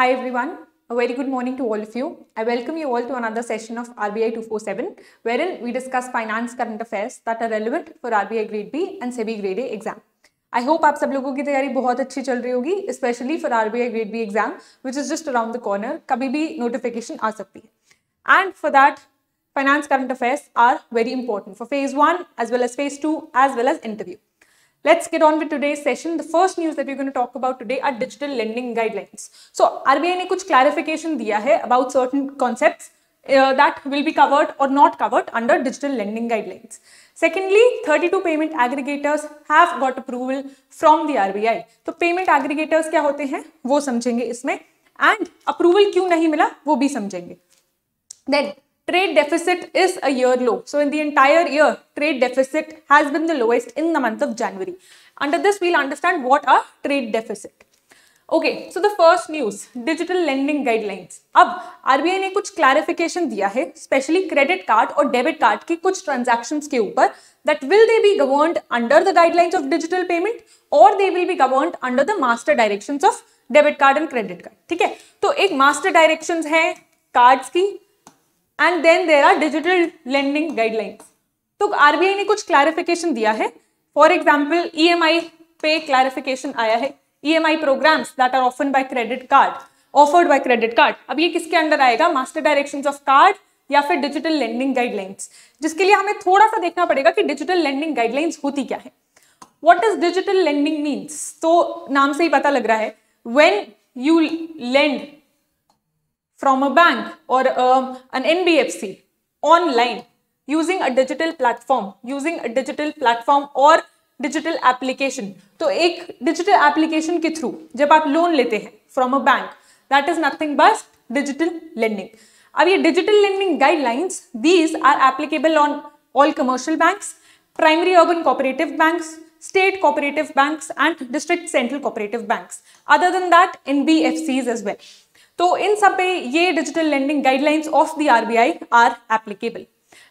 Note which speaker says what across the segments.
Speaker 1: Hi everyone, a very good morning to all of you. I welcome you all to another session of RBI 247, wherein we discuss finance current affairs that are relevant for RBI Grade B and SEBI Grade A exam. I hope आप सब लोगों की तैयारी बहुत अच्छी especially for RBI Grade B exam, which is just around the corner. कभी notification आ सकती And for that, finance current affairs are very important for phase 1 as well as phase 2 as well as interview. Let's get on with today's session. The first news that we're going to talk about today are digital lending guidelines. So RBI ने कुछ clarification दिया है about certain concepts uh, that will be covered or not covered under digital lending guidelines. Secondly, 32 payment aggregators have got approval from the RBI. तो payment aggregators क्या होते हैं वो समझेंगे इसमें एंड अप्रूवल क्यों नहीं मिला वो भी समझेंगे then trade deficit is a year low. So in the entire year, trade deficit has been the lowest in the month of January. Under this, we'll understand what are trade deficit. Okay, so the first news, digital lending guidelines. Now, RBI has given some clarification, especially credit card or debit card ki transactions ke that will they be governed under the guidelines of digital payment or they will be governed under the master directions of debit card and credit card. So, there master directions of cards, and then there are digital lending guidelines तो RBI ने कुछ clarification दिया है for example ई पे clarification आया है E M I program that are ऑफन by credit card offered by credit card अब ये किसके अंडर आएगा मास्टर डायरेक्शन ऑफ कार्ड या फिर डिजिटल लेंडिंग गाइडलाइंस जिसके लिए हमें थोड़ा सा देखना पड़ेगा कि डिजिटल लेंडिंग गाइडलाइंस होती क्या है what is digital lending means तो नाम से ही पता लग रहा है when you lend from a bank or um, an NBFC online using a digital platform, using a digital platform or digital application. So, a digital application through, jab aap loan lete hai from a bank, that is nothing but digital lending. Now, digital lending guidelines, these are applicable on all commercial banks, primary urban cooperative banks, state cooperative banks and district central cooperative banks. Other than that, NBFCs as well. तो इन सब पे ये digital lending guidelines of the RBI are applicable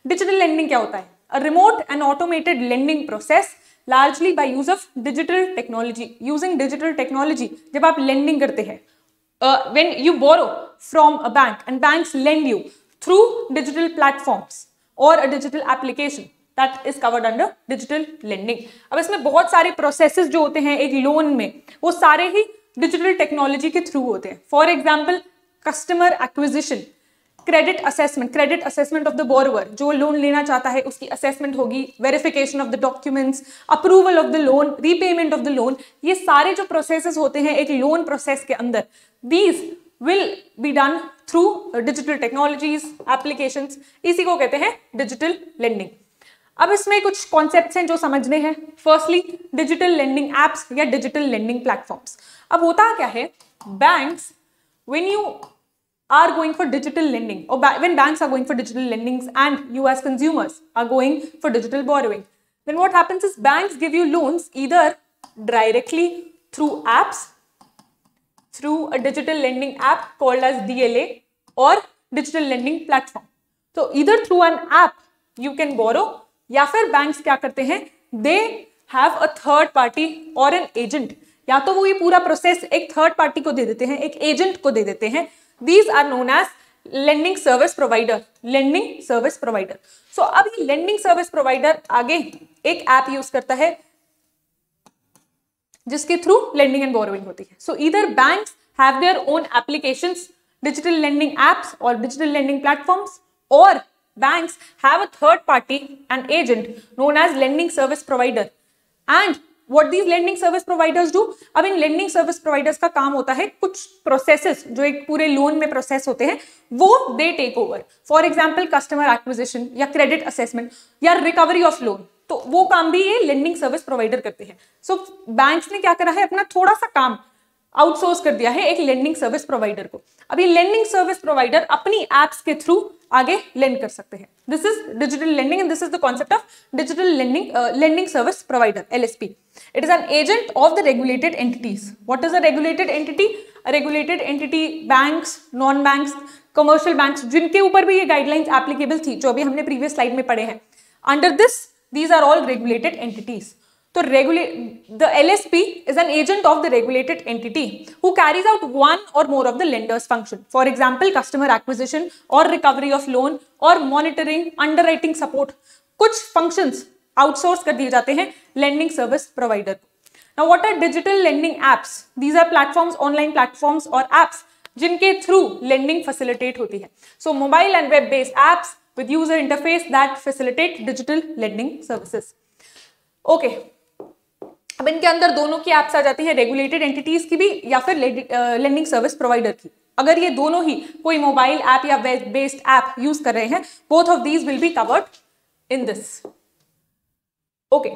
Speaker 1: digital lending क्या होता है remote and automated lending process largely by use of digital technology using digital technology जब आप lending करते हैं when you borrow from a bank and bank lend you through digital platform और a digital application that is covered under digital lending अब इसमें बहुत सारे processes जो होते हैं एक लोन में वो सारे ही डिजिटल टेक्नोलॉजी के थ्रू होते हैं for example customer acquisition credit assessment credit assessment of the borrower जो लोन लेना चाहता है उसकी असेसमेंट होगी verification of the documents approval of the loan repayment of the loan ये सारे जो प्रोसेसेस होते हैं एक लोन प्रोसेस के अंदर these will be done through digital technologies application इसी को कहते हैं डिजिटल लेंडिंग अब इसमें कुछ कॉन्सेप्ट्स हैं जो समझने हैं फर्स्टली डिजिटल लेंडिंग एप्स या डिजिटल लेंडिंग प्लेटफॉर्म्स अब होता क्या है banks when you are going for digital lending और when banks are going for digital lendings and you as consumers are going for digital borrowing then what happens is banks give you loans इधर directly through apps through a digital lending app called as D L A और digital lending platform तो इधर through an app you can borrow या फिर banks क्या करते हैं they have a third party और एन एजेंट या तो वो ये पूरा प्रोसेस एक थर्ड पार्टी को दे देते हैं एक एजेंट को दे देते हैं these are known as lending service provider lending service provider so अब ये लेंडिंग सर्विस प्रोवाइडर आगे एक ऐप यूज करता है जिसके थ्रू लेंडिंग एंड बोरोइंग होती है सो इधर bank have their own application digital lending apps और डिजिटल लेंडिंग platforms और banks have a third party, an agent known as lending service provider. And what these lending service providers do अब in lending service providers का काम होता है कुछ processes जो एक पूरे लोन में प्रोसेस होते हैं वो they take over for example customer acquisition या क्रेडिट असेसमेंट या रिकवरी ऑफ लोन तो वो काम भी ये लेंडिंग सर्विस प्रोवाइडर करते हैं सो so, बैंक ने क्या करा है अपना थोड़ा सा काम आउटसोर्स कर दिया है एक लेंडिंग सर्विस प्रोवाइडर को अब लेंडिंग सर्विस प्रोवाइडर अपनी एप्स के थ्रू आगे लेंड कर सकते हैं this is digital lending and this is the concept of digital lending lending service provider LSP it is an agent of the regulated entities what is a regulated entity regulated entity bank non bank commercial bank जिनके ऊपर भी ये guidelines applicable थी जो अभी हमने previous slide में पढ़े हैं under this these are all regulated entities तो regulate the L S P is an agent of the regulated entity who carries out one or more of the lenders function for example customer acquisition और recovery of loan और monitoring underwriting support कुछ function outsource कर दिए जाते हैं lending service provider को ना what are digital lending apps these are platforms online platforms और एप्स जिनके थ्रू लेंडिंग फैसिलिटेट होती है so mobile and web based apps with user interface that facilitate digital lending services okay अब इनके अंदर दोनों की एप्स आ जाती है रेगुलेटेड एंटिटीज की भी या फिर लेंडिंग सर्विस प्रोवाइडर की अगर ये दोनों ही कोई मोबाइल ऐप या वेब बेस्ड ऐप यूज कर रहे हैं both of these will be covered in this okay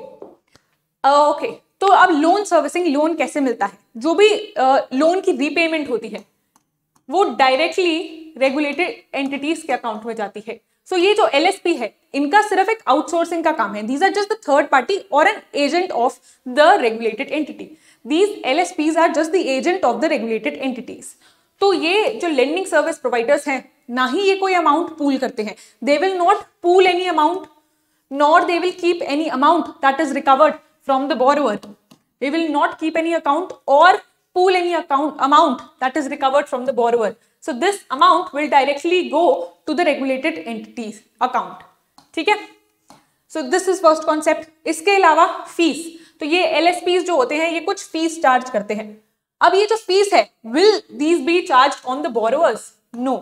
Speaker 1: okay तो अब लोन सर्विसिंग लोन कैसे मिलता है जो भी लोन uh, की रीपेमेंट होती है वो डायरेक्टली रेगुलेटेड एंटिटीज के अकाउंट में जाती है सो ये जो एल है इनका सिर्फ एक आउटसोर्सिंग का काम है these are just the third party और an agent of the regulated entity these L are just the agent of the regulated entities तो ये जो लेंडिंग सर्विस प्रोवाइडर्स हैं ना ही ये कोई अमाउंट पूल करते हैं they will not pool any amount not they will keep any amount that is recovered from the borrower they will not keep any account और pool any account amount that is recovered from the borrower. So this amount will directly go to the regulated entities account. theek hai so this is first concept iske अलावा fees to ye lsps jo hote hain ye kuch fees charge karte hain ab ye jo fees hai will these be charged on the borrowers no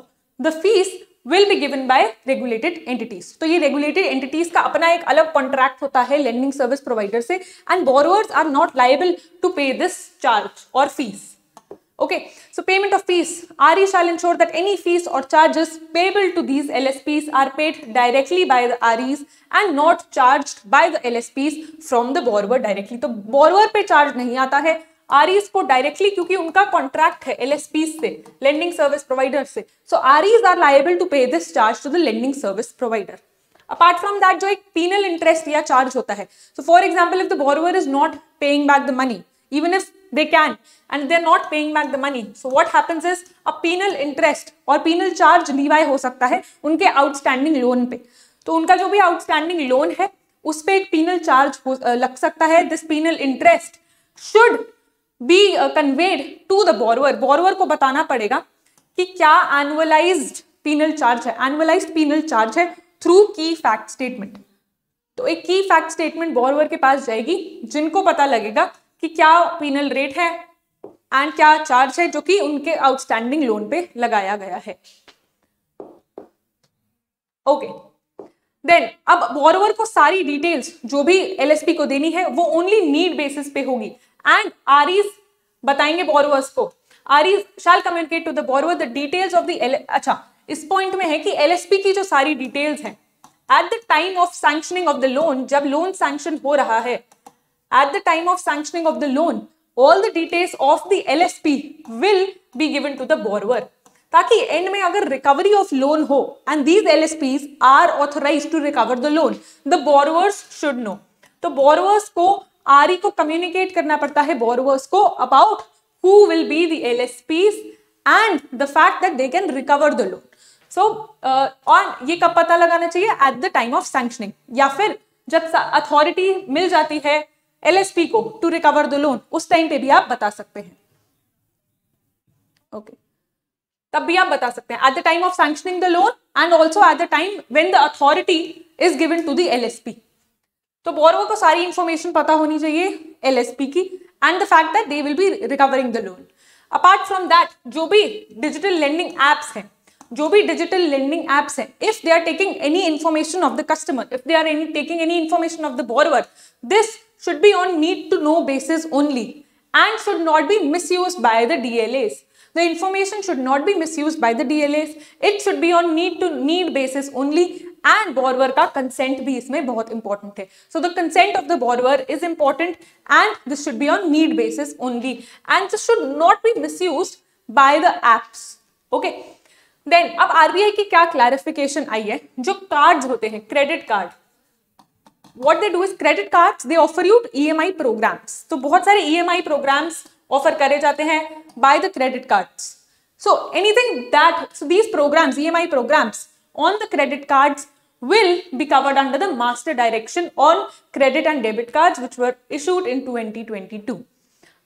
Speaker 1: the fees will be given by regulated entities तो ये regulated entities का अपना एक अलग contract होता है lending service provider से and borrowers are not liable to pay this charge और fees okay so payment of fees re shall ensure that any fees or charges payable to these lsps are paid directly by the res and not charged by the lsps from the borrower directly to borrower pe charge nahi aata hai REs को directly क्योंकि उनका contract है L से lending service provider से so REs are liable to pay this charge to the lending service provider apart from that जो एक penal interest या charge होता है so for example if the borrower is not paying back the money even if they can and they are not paying back the money so what happens is a penal interest और penal charge levy हो सकता है उनके outstanding loan पे तो उनका जो भी आउटस्टैंडिंग लोन है उस पर एक पीनल चार्ज लग सकता है this penal interest should be conveyed to the borrower borrower को बताना पड़ेगा कि क्या एनुअलाइज पीनल चार्ज है एनुअलाइज पीनल चार्ज है थ्रू की फैक्ट स्टेटमेंट तो एक की फैक्ट स्टेटमेंट बोरवर के पास जाएगी जिनको पता लगेगा कि क्या पीनल रेट है एंड क्या चार्ज है जो कि उनके आउटस्टैंडिंग लोन पे लगाया गया है ओके okay. देन अब बोरवर को सारी डिटेल्स जो भी एलएसपी को देनी है वो ओनली नीड बेसिस पे होगी एंड आरिज बताएंगे बोरोवर्स को REs shall communicate to the borrower the details of the अच्छा इस पॉइंट में है कि एलएसपी की जो सारी डिटेल्स हैं at the time of sanctioning of the loan जब लोन सैंक्शन हो रहा है at the time of sanctioning of the loan all the details of the LSP will be given to the borrower ताकि end में अगर recovery of loan हो and these L S Ps are authorise to recover the loan the borrowers should know तो borrowers को RE को communicate करना पड़ता है बोरवर्स को about who will be the L S Ps and the fact that they can recover the loan so और ये कब पता लगाना चाहिए at the time of sanctioning या फिर जब अथॉरिटी मिल जाती है एल एस पी को टू रिकवर द लोन उस टाइम पे भी आप बता सकते हैं ओके okay. तब भी आप बता सकते हैं at the time of sanctioning the loan and also at the time when the authority is given to the P तो बोरवर को सारी इंफॉर्मेशन पता होनी चाहिए एल की and the fact that they will be recovering the loan apart from that जो भी digital lending apps हैं जो भी डिजिटल लेंडिंग एप्स हैं if they are taking any information of the customer if they are any taking any information of the borrower this should should be on need to know basis only and should not be misused by the DLAs. The information should not be misused by the DLAs. It should be on need to need basis only and borrower का consent भी इसमें बहुत important है so the consent of the borrower is important and this should be on need basis only and this should not be misuse by the apps okay then अब RBI की क्या clarification आई है जो cards होते हैं credit card what they do is credit card they offer you E M I programmes तो बहुत सारे ई एम आई प्रोग्राम्स ऑफर करे जाते हैं by the credit cards anything that these programmes E M I programmes on the credit cards will be covered under the master direction on credit and debit cards which were issued in 2022.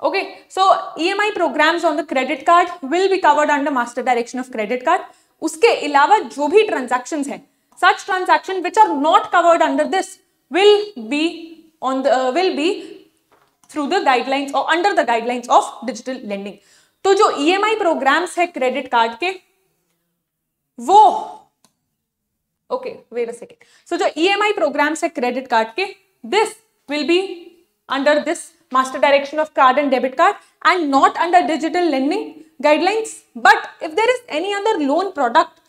Speaker 1: Okay, so EMI programs on the credit card will be covered under master direction of credit card. uske ilawa jo bhi transactions हैं, such transaction which are not covered under this will be on the uh, will be through the guidelines or under the guidelines of digital lending. to jo EMI programs hai credit card ke वो okay wait a second so जो ई programmes है credit card के this will be under this master direction of card and debit card and not under digital lending guidelines but if there is any अंदर loan product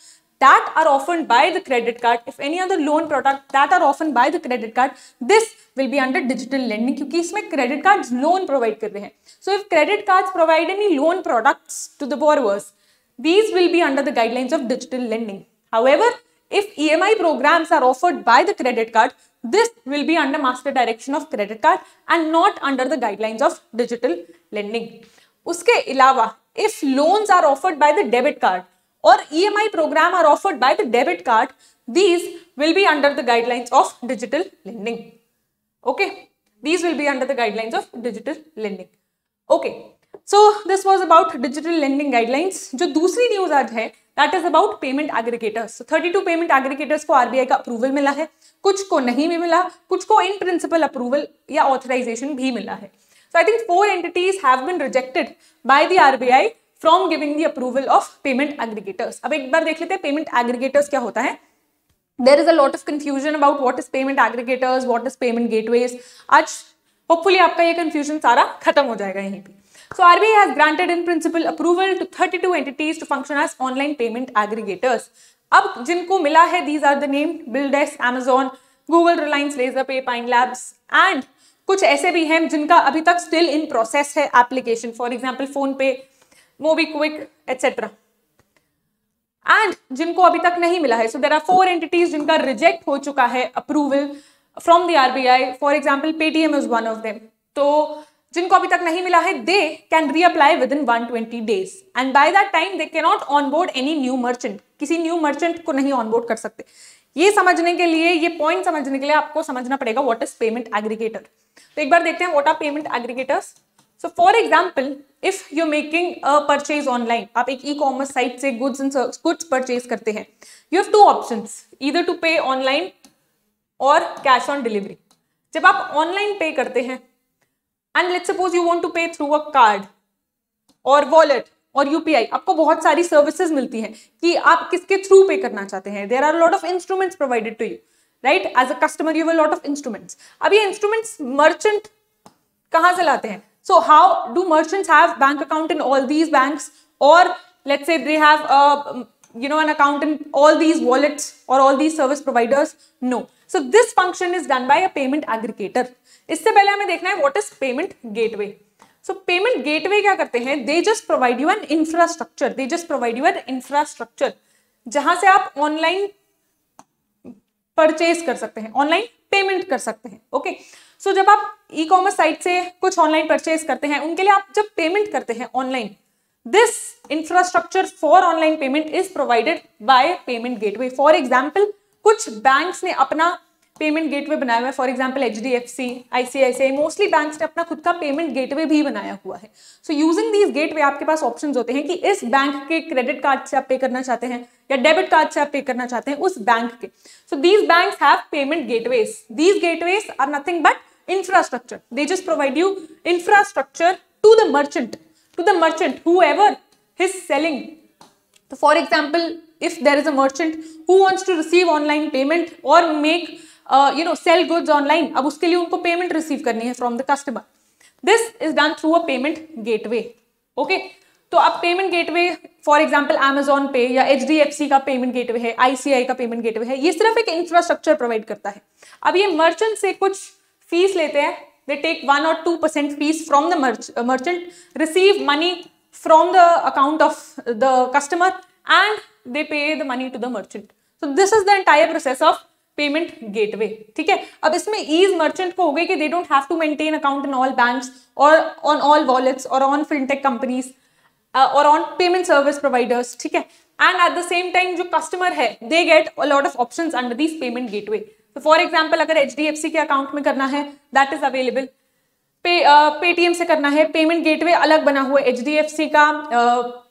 Speaker 1: that are often bye the credit card if any अंदर loan product that are often bye the credit card this will be under digital lending क्योंकि इसमें credit card loan provide कर रहे हैं so if credit card provide any loan product to the borrowers these will be under the guidelines of digital lending however If EMI programs are offered by the credit card, this will be under master direction of credit card and not under the guidelines of digital lending. उसके अलावा if loans are offered by the debit card or EMI program are offered by the debit card, these will be under the guidelines of digital lending. Okay, these will be under the guidelines of digital lending. Okay, so this was about digital lending guidelines. जो दूसरी news आज है that is about payment aggregators thirty two payment aggregators को RBI का approval मिला है कुछ को नहीं भी मिला कुछ को इन प्रिंसिपल अप्रूवल या ऑथराइजेशन भी मिला है so I think four entities have been rejected by the RBI from giving the approval of payment aggregators अब एक बार देख लेते हैं पेमेंट एग्रीगेटर्स क्या होता है there is a lot of confusion about what is payment aggregators what is payment gateways आज hopefully आपका ये कंफ्यूजन सारा खत्म हो जाएगा यहीं पर So RBI has granted in principle approval to 32 entities to function as online payment aggregators. अब जिनको मिला है these are the named BillDesk Amazon Google Reliance Razorpay Pine Labs and कुछ ऐसे भी हैं जिनका अभी तक स्टिल इन प्रोसेस है application for example PhonePe मोबी quick etcetera and जिनको अभी तक नहीं मिला है so there are four entities जिनका रिजेक्ट हो चुका है approval from the RBI for example Paytm is one of them तो जिनको अभी तक नहीं मिला है they can reapply within one twenty days and by that time they can not onboard any new merchant किसी न्यू मर्चेंट को नहीं ऑनबोर्ड कर सकते ये समझने के लिए ये पॉइंट समझने के लिए आपको समझना पड़ेगा वॉट इज पेमेंट एग्रीगेटर तो एक बार देखते हैं what are payment aggregators so for example if you making a purchase online आप एक ई कॉमर्स साइट से गुड्स एंड गुड्स परचेज करते हैं you have two option either to pay online or cash on delivery जब आप online pay करते हैं and let suppose you want to pay through a card or wallet or UPI आपको बहुत सारी services मिलती हैं कि आप किसके थ्रू पे करना चाहते हैं there are lot of instruments provided to you right as a customer you lot of instruments अब ये इंस्ट्रूमेंट्स मर्चेंट कहाँ से लाते हैं so how do merchants have bank account in all these banks or let's say they have a uh, um, you know an account in all these wallets or all these service providers no so this function is done by a payment aggregator इससे पहले हमें देखना है what is payment gateway so payment gateway क्या करते हैं they just provide you an infrastructure they just provide you an infrastructure जहां से आप ऑनलाइन परचेज कर सकते हैं ऑनलाइन पेमेंट कर सकते हैं ओके okay? सो so, जब आप ई कॉमर्स साइट से कुछ ऑनलाइन परचेज करते हैं उनके लिए आप जब पेमेंट करते हैं online this infrastructure for online payment is provided by payment gateway for example कुछ बैंक्स ने अपना पेमेंट गेटवे बनाया हुआ है for example H D F C I C I C I mostly bank ने अपना खुद का पेमेंट गेटवे भी बनाया हुआ है सो यूजिंग दीज गेटवे आपके पास ऑप्शन होते हैं कि इस बैंक के क्रेडिट कार्ड से आप पे करना चाहते हैं या डेबिट कार्ड से आप पे करना चाहते हैं उस बैंक के so these bank have payment gateways these gateways are nothing but infrastructure they just provide you infrastructure to the merchant to the merchant who ever his selling for example if there is a merchant who wants to receive online payment और make you know sell goods online अब उसके लिए उनको payment receive करनी है from the customer this is done through a payment gateway okay तो अब payment gateway for example Amazon pay या एच का पेमेंट गेटवे है आईसीआई का पेमेंट गेटवे है ये सिर्फ एक इंफ्रास्ट्रक्चर प्रोवाइड करता है अब ये मर्चेंट से कुछ फीस लेते हैं दे टेक वन और two percent fees from the merchant receive money from the account of the customer and they pay the money to the merchant so this is the entire process of payment gateway ठीक है अब इसमें ease merchant को हो गई कि they don't have to maintain account in all banks और on all wallets और ऑन फिनटेक कंपनीज और ऑन पेमेंट सर्विस प्रोवाइडर्स ठीक है and at the same time जो कस्टमर है they get a lot of options under this payment gateway तो for example अगर H के अकाउंट में करना है दैट इज अवेलेबल पेटीएम से करना है पेमेंट गेटवे अलग बना हुआ है एच का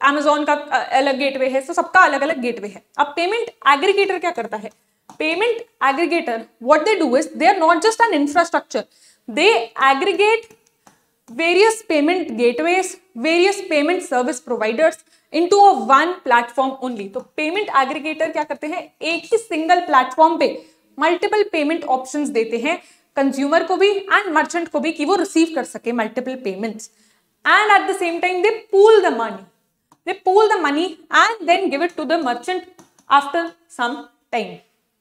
Speaker 1: अमेजोन uh, का uh, अलग गेटवे है सो सबका अलग अलग गेटवे है अब पेमेंट एग्रीगेटर क्या करता है payment aggregator, what they do is they are not just an infrastructure. They aggregate various payment gateways, various payment service providers into a one platform only. तो payment aggregator क्या करते हैं एक ही single platform पे multiple payment options देते हैं consumer को भी एंड मर्चेंट को भी कि वो रिसीव कर सके multiple payments and at the same time they pool the money they pool the money and then give it to the merchant after some time.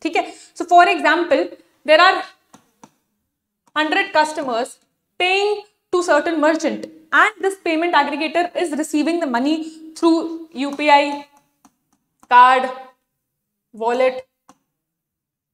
Speaker 1: ठीक है so for example there are hundred customers paying to certain merchant and this payment aggregator is receiving the money through UPI card wallet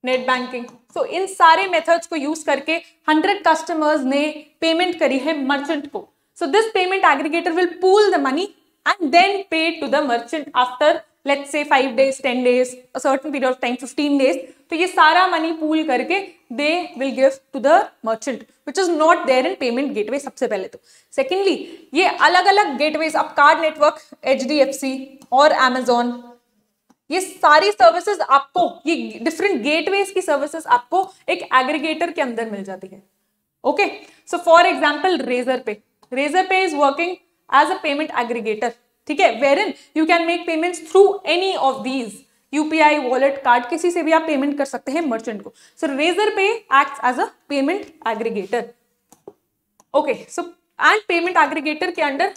Speaker 1: net banking so इन सारे methods को use करके hundred customers ने payment करी है merchant को so this payment aggregator will pool the money and then pay to the merchant after let's say five days ten days certain period of time fifteen days तो ये सारा money pool करके they will give to the merchant which is not there in payment gateway सबसे पहले तो secondly ये अलग अलग गेटवेज अब card network H D F C और एमेजॉन ये सारी सर्विसेज आपको ये डिफरेंट गेटवेज की सर्विसेज आपको एक एग्रीगेटर के अंदर मिल जाती है okay so for example Razorpay Razorpay is working as a payment aggregator ठीक है in you can make payment through any of these UPI wallet card किसी से भी आप पेमेंट कर सकते हैं मर्चेंट को so Razorpay act as a payment aggregator okay so and payment aggregator के अंडर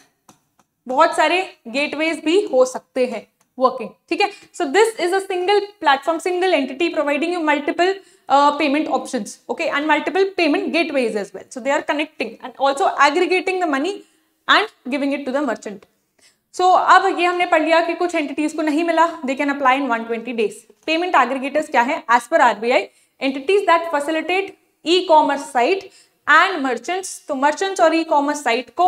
Speaker 1: बहुत सारे गेटवेज भी हो सकते हैं वर्किंग ठीक है so this is a single platform single entity providing you multiple payment option okay and multiple payment gateways as well so they are connecting and also aggregating the money and giving it to the merchant so so, अब ये हमने पढ़ लिया कि कुछ entities को नहीं मिला they can apply in 120 days payment aggregators क्या है as per RBI entities that facilitate e commerce site and merchants तो मर्चेंट्स और ई कॉमर्स साइट को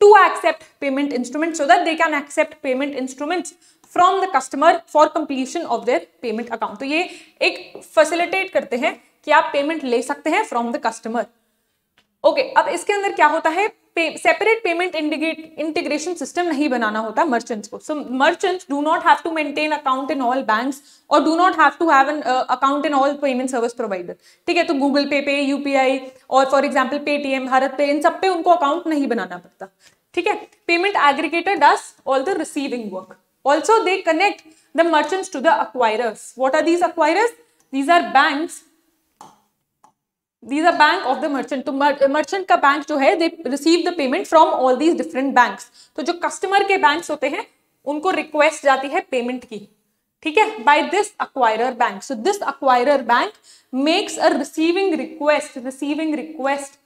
Speaker 1: to accept payment instrument so that they can accept payment instrument from the customer for completion of their payment account तो ये एक facilitate करते हैं कि आप पेमेंट ले सकते हैं फ्रॉम द कस्टमर ओके अब इसके अंदर क्या होता है सेपरेट पेमेंट इंटीग्रेशन सिस्टम नहीं बनाना होता मर्चेंट्स को सो merchants do not have to maintain account in all banks और do not have to have an account in all payment service provider ठीक है तो गूगल पे पे यूपीआई और फॉर एग्जाम्पल पेटीएम भारत पे इन सब पे उनको अकाउंट नहीं बनाना पड़ता ठीक है payment aggregator does all the receiving work also they connect the merchants to the acquirers. What are these acquirers? These are banks these are bank of the merchant तो merchant का बैंक जो है they receive the payment from all these different bank तो जो customer के bank होते हैं उनको रिक्वेस्ट जाती है पेमेंट की ठीक है by this acquirer bank so this acquirer bank makes a receiving request receiving request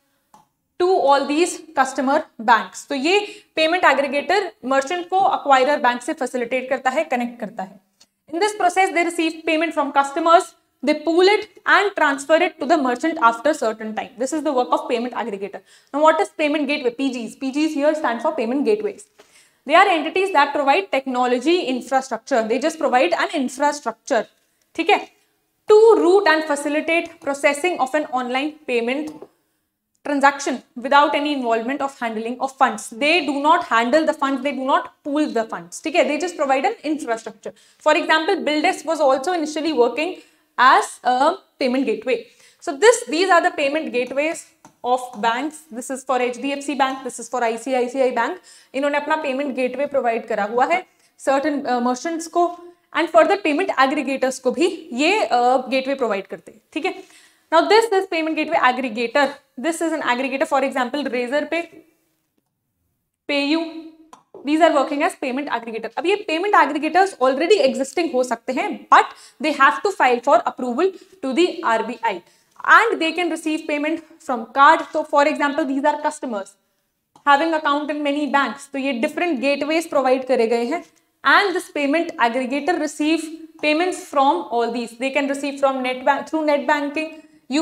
Speaker 1: to all these customer bank तो ये पेमेंट एग्रीगेटर मर्चेंट को अक्वायरर बैंक से फेसिलिटेट करता है कनेक्ट करता है in this process they receive payment from customers They pool it and transfer it to the merchant after certain time. This is the work of payment aggregator. Now, what is payment gateway? PGs. PGs here stand for payment gateways. They are entities that provide technology infrastructure. They just provide an infrastructure. Okay? To route and facilitate processing of an online payment transaction without any involvement of handling of funds. They do not handle the funds. They do not pool the funds. Okay? They just provide an infrastructure. For example, Builders was also initially working as a payment gateway. So this, these are the payment gateways of banks. This is for HDFC Bank. This is for ICICI Bank. इन्होंने अपना payment gateway provide करा हुआ है certain uh, merchants को and further payment aggregators को भी ये gateway uh, provide करते हैं ठीक है now this is payment gateway aggregator this is an aggregator for example Razorpay PayU these are working as payment aggregator Now, ye payment aggregators already existing ho sakte hain but they have to file for approval to the rbi and they can receive payment from card so for example these are customers having account in many banks so these different gateways provide kare gaye and this payment aggregator receive payments from all these they can receive from net bank through net banking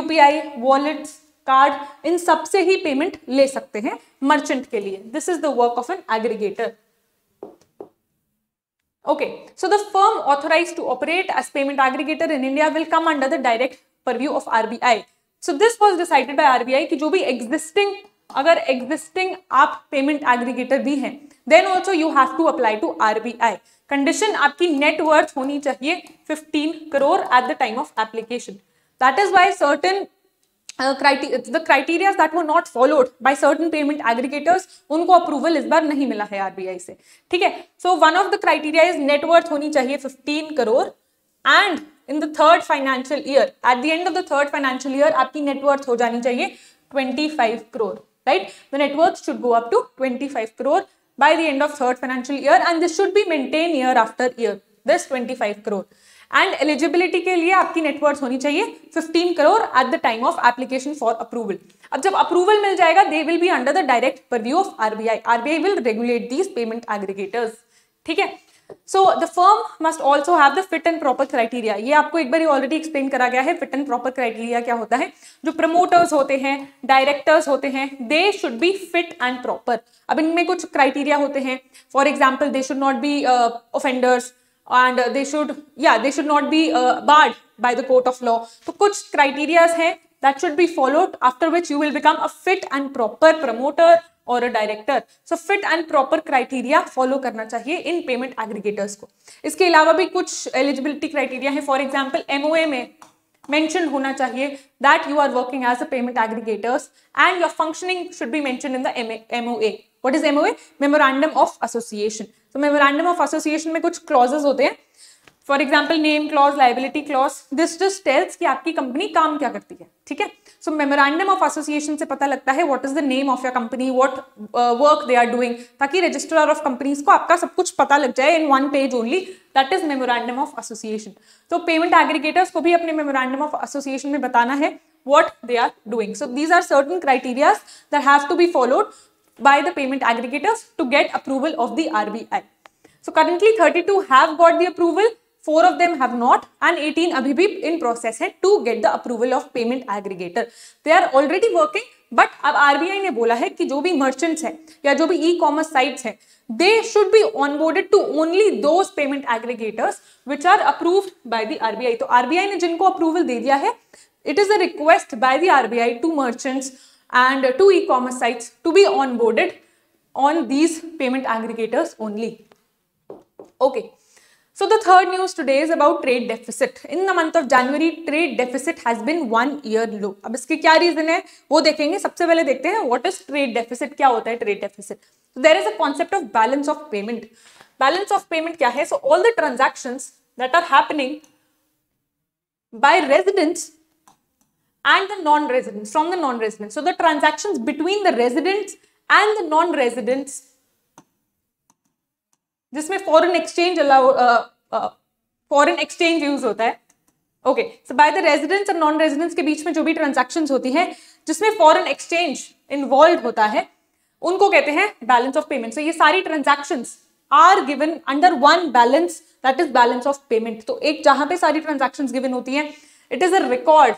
Speaker 1: upi wallets card इन सबसे ही payment ले सकते हैं merchant के लिए this is the work of an aggregator okay so the firm authorise to operate as payment aggregator in India will come under the direct purview of RBI so this was decided by RBI की जो भी existing अगर existing आप payment aggregator भी हैं then also you have to apply to RBI condition आपकी net worth होनी चाहिए 15 crore at the time of application that is why certain क्राइटी द क्राइटेरियाज दैट वो not followed by certain payment aggregators उनको approval इस बार नहीं मिला है आरबीआई से ठीक है so one of the criteria is net worth होनी चाहिए 15 crore and in the third financial year at the end of the third financial year आपकी नेटवर्थ हो जानी चाहिए twenty five crore right the net worth should go up to five crore by the end of third financial year and this should be maintain year after year this twenty five crore and eligibility के लिए आपकी net worth होनी चाहिए 15 crore at the time of application for approval अब जब approval मिल जाएगा they will be under the direct purview of RBI RBI will regulate these payment aggregators ठीक है so the firm must also have the fit and proper criteria ये आपको एक बार already explain करा गया है फिट एंड प्रॉपर क्राइटेरिया क्या होता है जो प्रमोटर्स होते हैं डायरेक्टर्स होते हैं they should be fit and proper अब इनमें कुछ क्राइटेरिया होते हैं for example they should not be offenders and they should या they should not be barred by the court of law तो कुछ क्राइटेरियाज हैं that should be followed after which you will become a fit and proper promoter और a director so fit and proper criteria follow करना चाहिए इन payment aggregators को इसके अलावा भी कुछ एलिजिबिलिटी क्राइटेरिया है फॉर एग्जाम्पल एमओए में mentioned hona chahiye that you are working as a payment aggregators and your functioning should be mentioned in the MOA. What is MOA? Memorandum of Association. So memorandum of association में कुछ clauses होते हैं for example name clause liability clause this just tells कि आपकी company काम क्या करती है ठीक है सो मेमोरेंडम ऑफ एसोसिएशन से पता लगता है what is the name of your company what work they are doing ताकि रजिस्ट्रार ऑफ कंपनीज को आपका सब कुछ पता लग जाए in one page only that is memorandum of association तो पेमेंट एग्रीगेटर्स को भी अपने मेमोरेंडम ऑफ एसोसिएशन में बताना है what they are doing so these are certain criteria that have to be followed by the payment aggregators to get approval of the RBI so currently 32 have got the approval four of them have not and eighteen अभी भी in process है to get the approval of payment aggregator they are already working but अब RBI ने बोला है कि जो भी मर्चेंट्स हैं या जो भी ई कॉमर्स साइट्स हैं they should be onboarded to only those payment aggregators which are approved by the RBI तो आरबीआई ने जिनको अप्रूवल दे दिया है it is a request by the RBI to merchants and to e-commerce sites to be onboarded on these payment aggregators only. Okay. So the third news today is about trade deficit. In the month of January, trade deficit has been one year low. अब इसकी क्या reason है वो देखेंगे सबसे पहले देखते हैं what is trade deficit क्या होता है trade deficit. So there is a concept of balance of payment. Balance of payment क्या है? So all the transactions that are happening by residents and the non-residents from the non-residents. So the transactions between the residents and the non-residents जिसमें foreign exchange allow foreign exchange use होता है okay so by the residents and non residents के बीच में जो भी transaction होती है जिसमें फॉरन एक्सचेंज इन्वॉल्व होता है उनको कहते हैं बैलेंस ऑफ पेमेंट सो ये सारी transaction are given under one balance that is balance of payment तो एक जहां पे सारी ट्रांजेक्शन गिवन होती है इट इज अ रिकॉर्ड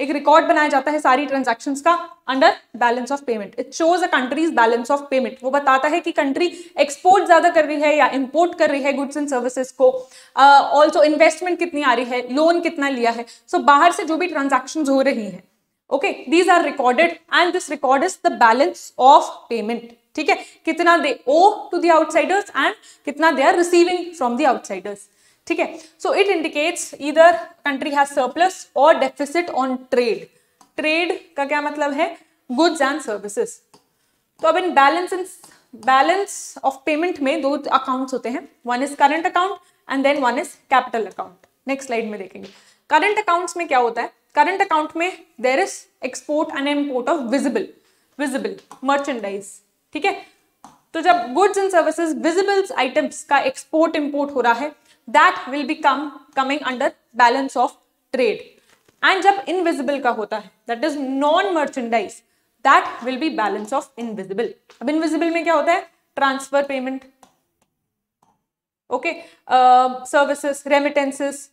Speaker 1: एक रिकॉर्ड बनाया जाता है सारी ट्रांजैक्शंस का under balance of payment it shows a country's balance of payment वो बताता है कि कंट्री एक्सपोर्ट ज्यादा कर रही है या इंपोर्ट कर रही है गुड्स एंड सर्विसेज को ऑल्सो uh, इन्वेस्टमेंट कितनी आ रही है लोन कितना लिया है सो so, बाहर से जो भी ट्रांजेक्शन हो रही है okay these are recorded and this record is the balance of payment ठीक है कितना they owe to the outsiders and कितना they are receiving from the outsiders ठीक है so it indicates either country has surplus or deficit on trade trade का क्या मतलब है गुड्स एंड सर्विसेस तो अब in balance in balance of payment में दो अकाउंट्स होते हैं one is current account and then one is capital account next slide में देखेंगे करंट अकाउंट्स में क्या होता है करंट अकाउंट में there is export and import of visible visible merchandise ठीक है तो जब goods and services visible items का एक्सपोर्ट इम्पोर्ट हो रहा है that will be come coming under balance of trade and जब इनविजिबल का होता है that is non merchandise that will be balance of invisible अब इनविजिबल में क्या होता है transfer payment okay services remittances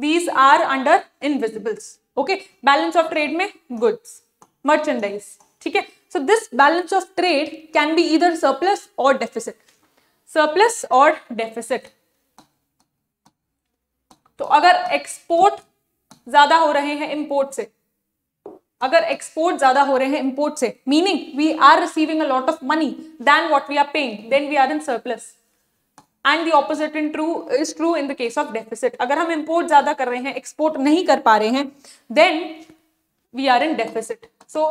Speaker 1: these are under invisibles okay balance of trade में गुड्स मर्चेंडाइज ठीक है so this balance of trade can be either surplus or deficit surplus or deficit तो अगर एक्सपोर्ट ज्यादा हो रहे हैं इंपोर्ट से अगर एक्सपोर्ट ज्यादा हो रहे हैं इंपोर्ट से meaning we are receiving a lot of money than what we are paying then we are in surplus and the opposite in true is true in the case of deficit अगर हम import ज्यादा कर रहे हैं export नहीं कर पा रहे हैं then we are in deficit so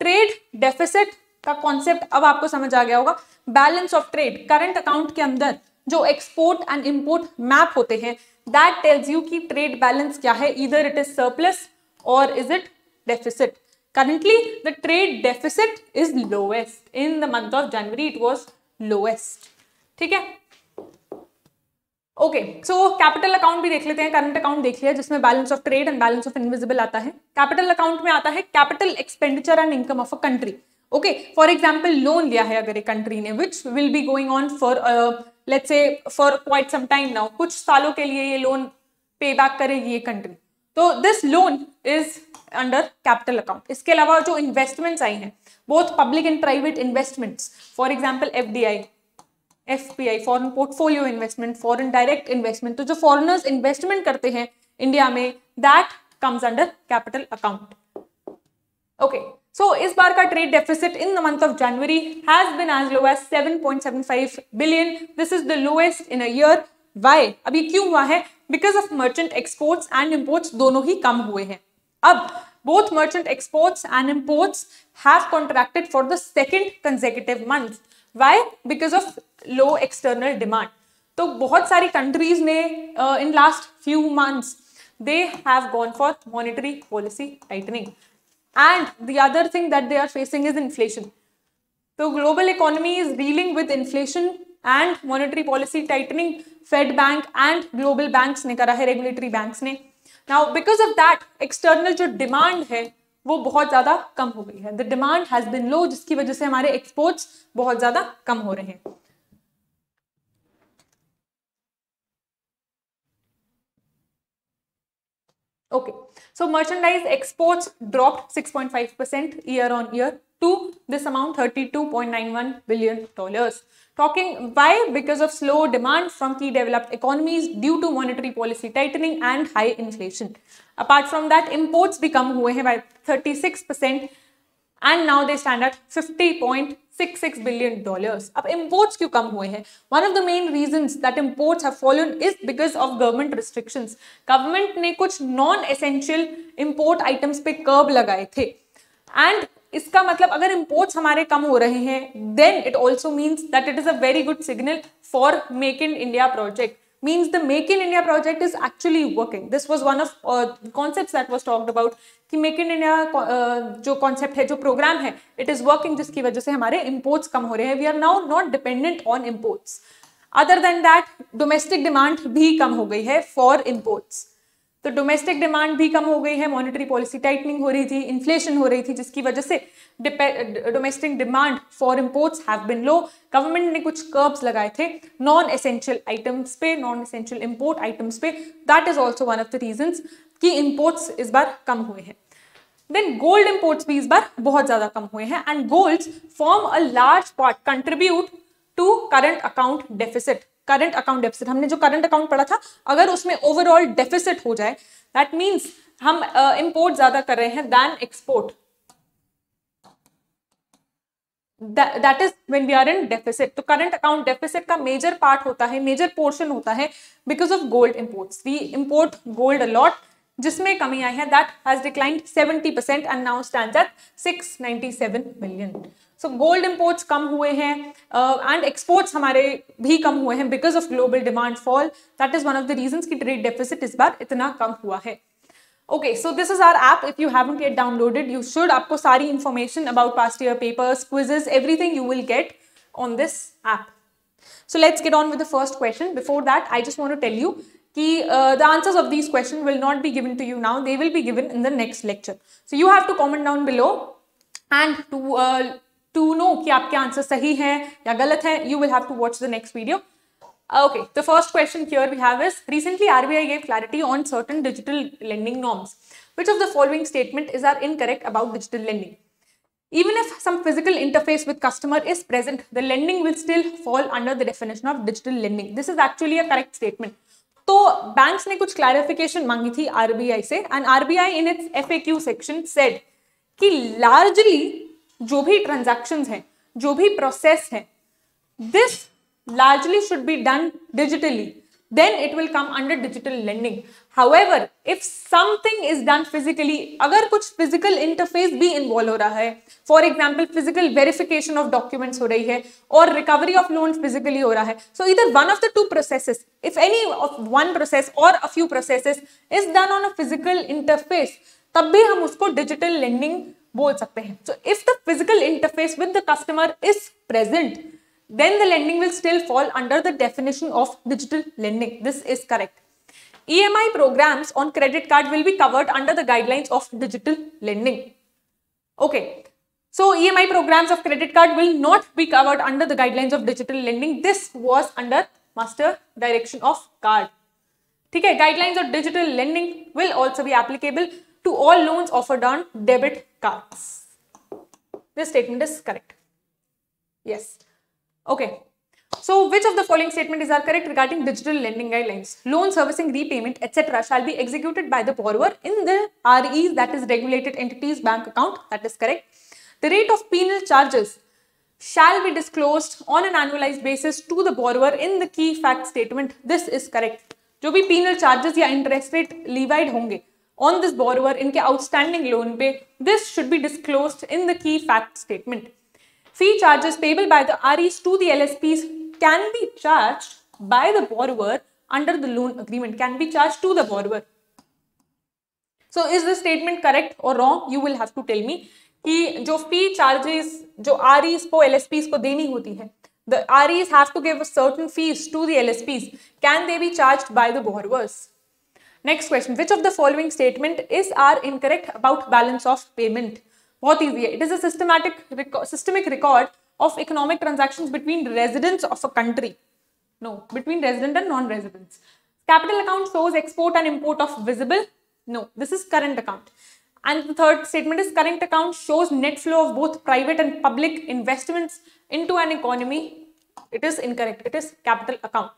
Speaker 1: trade deficit का कॉन्सेप्ट अब आपको समझ आ गया होगा balance of trade current account के अंदर जो एक्सपोर्ट एंड इंपोर्ट मैप होते हैं दैट टेल्स यू की ट्रेड बैलेंस क्या है either it is surplus or is it deficit currently the trade deficit is lowest in the month of january it was lowest ठीक है okay so capital account भी देख लेते हैं current account देख लिया जिसमें balance of trade and balance of invisible आता है कैपिटल अकाउंट में आता है capital expenditure and income of a country okay for example loan लिया है अगर एक कंट्री ने which will be going on for let's say for quite some time now कुछ सालों के लिए ये लोन पे बैक करेगी ये कंट्री तो this loan is under capital account इसके अलावा जो इन्वेस्टमेंट्स आई हैं both public and private investments for example F D I F P I foreign portfolio investment foreign direct investment तो जो फॉरनर्स इन्वेस्टमेंट करते हैं इंडिया में that comes under capital account okay so so, इस बार का trade deficit in the month of January has been as low as 7.75 billion this is the lowest in a year why अभी क्यों हुआ है because of merchant exports and imports दोनों ही कम हुए हैं अब both merchant exports and imports have contracted for the second consecutive month why because of low external demand तो बहुत सारी कंट्रीज ने in last few months they have gone for monetary policy tightening And the other thing that they are facing is inflation. The global economy is dealing with inflation and monetary policy tightening. Fed Bank and global banks ने करा है regulatory banks ने. Now because of that external जो demand है वो बहुत ज़्यादा कम हो गई है. The demand has been low जिसकी वजह से हमारे exports बहुत ज़्यादा कम हो रहे हैं. Okay, so merchandise exports dropped 6.5% year on year to this amount $32.91 billion. Talking why? Because of slow demand from key developed economies due to monetary policy tightening and high inflation. Apart from that, imports become हुए हैं by 36% and now they stand at fifty 50.66 billion dollars अब imports क्यों कम हुए हैं one of the main reasons that imports have fallen is because of government restrictions government ने कुछ non essential import items पे कर्ब लगाए थे एंड इसका मतलब अगर इम्पोर्ट्स हमारे कम हो रहे हैं then it also means that it is a very good signal for make in India project means the Make in India project is actually working. This was one of uh, concepts that was talked about ki Make in India uh, jo concept hai jo program hai it is working jiski wajah se hamare imports kam ho rahe hain We are now not dependent on imports. Other than that, domestic demand bhi kam ho gayi hai for imports. तो domestic demand भी कम हो गई है monetary policy tightening हो रही थी inflation हो रही थी जिसकी वजह से domestic demand for imports have been low government ने कुछ कर्ब्स लगाए थे नॉन एसेंशियल आइटम्स पे नॉन एसेंशियल इम्पोर्ट आइटम्स पे that is also one of the reason कि इम्पोर्ट्स इस बार कम हुए हैं देन गोल्ड इम्पोर्ट्स भी इस बार बहुत ज़्यादा कम हुए हैं and gold form a large part contribute to current account deficit current account deficit हमने जो करंट अकाउंट पढ़ा था अगर उसमें ओवरऑल डेफिसिट हो जाए दैट मीन्स हम इम्पोर्ट uh, ज्यादा कर रहे हैं than export that is when we are in deficit तो करंट अकाउंट डेफिसिट का मेजर पार्ट होता है मेजर पोर्शन होता है because of gold imports we import gold a lot जिसमें कमी आई है that has declined percent and now stand six ninety seven million so gold imports कम हुए हैं एंड uh, एक्सपोर्ट्स हमारे भी कम हुए हैं because of global demand fall that is one of the reason की ट्रेड डेफिसिट इस बार इतना कम हुआ है okay so this is our app if you haven't get downloaded you should आपको सारी information about past year papers quizzes everything you will get on this app so let's get on with the first question before that I just want tell you कि the answers of this question will not be given to you now they will be given in the next lecture so you have to comment down below and to to know कि आपके answer सही हैं या गलत हैं you will have to watch the next video. Okay, the first question here we have is recently RBI gave clarity on certain digital lending norms. Which of the following statement is are incorrect about digital lending? Even if some physical interface with customer is present, the lending will still fall under the definition of digital lending. This is actually a correct statement. तो banks ने कुछ clarification मांगी थी RBI से and RBI in its FAQ section said कि largely जो भी transaction है जो भी प्रोसेस है this largely should be done digitally then it will come under digital landing however if something is done physically अगर कुछ फिजिकल इंटरफेस भी इन्वॉल्व हो रहा है for example physical verification of document हो रही है और रिकवरी ऑफ लोन फिजिकली हो रहा है so either one of the two process if any of one process or a few process is done on a physical interface तब भी हम उसको डिजिटल लैंडिंग बोल सकते हैं so if the physical interface with the customer is present then the lending will still fall under the definition of digital lending this is correct E M I programme on credit card will be covered under the guidelines of digital lending okay so E M I programme of credit card will not be covered under the guidelines of digital lending this was under master direction of card ठीक है guidelines of digital lending will also भी applicable to all loans offered on debit cards. This statement is correct. Yes. Okay. So which of the following statement is are correct regarding digital lending guidelines? Loan servicing repayment etc. shall be executed by the borrower in the RE that is regulated entities bank account that is correct. The rate of penal charges shall be disclosed on an annualized basis to the borrower in the key fact statement. This is correct. जो भी penal charges या interest rate levied होंगे on this borrower in इनके outstanding loan pay, this should be disclosed in the key fact statement. Fee charges payable by the REs to the LSPs can be charged by the borrower under the loan agreement, can be charged to the borrower. So is this statement correct or wrong? You will have to tell me. कि जो fee charges जो REs को L को देनी होती है the R have to give certain fees Next question: Which of the following statement is are incorrect about balance of payment? What is it? It is a systematic uh systemic record of economic transactions between residents of a country. No, between resident and non-residents. Capital account shows export and import of visible. No, this is current account. And the third statement is current account shows net flow of both private and public investments into an economy. It is incorrect. It is capital account.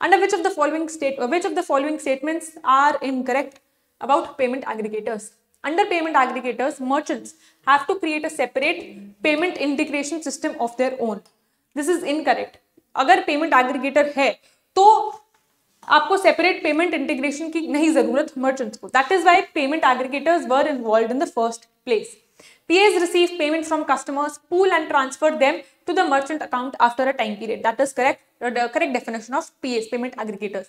Speaker 1: Under which of the following state, uh, which of the following statements are incorrect about payment aggregators? Under payment aggregators, merchants have to create a separate payment integration system of their own. This is incorrect. अगर payment aggregator है तो आपको separate payment integration की नहीं जरूरत merchants को That is why payment aggregators were involved in the first place. PAs receive payment from customers, pool and transfer them to the merchant account after a time period. That is correct, uh, the correct definition of PAs, payment aggregators.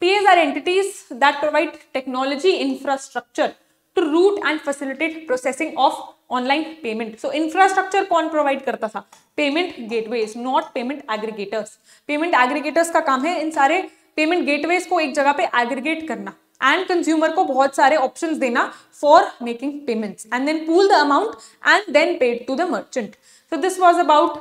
Speaker 1: PAs are entities that provide technology infrastructure to route and facilitate processing of online payment. So, infrastructure कौन provide करता था? Payment gateways, not payment aggregators. Payment aggregators का काम है इन सारे payment gateways को एक जगह पे aggregate करना. एंड कंज्यूमर को बहुत सारे ऑप्शन देना for making payments and then pool the amount and then paid to the merchant so this was about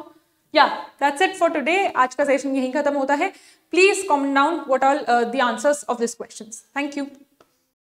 Speaker 1: या दैट्स इट फॉर टूडे आज का सेशन यहीं खत्म होता है please comment down what are the answers of this question thank you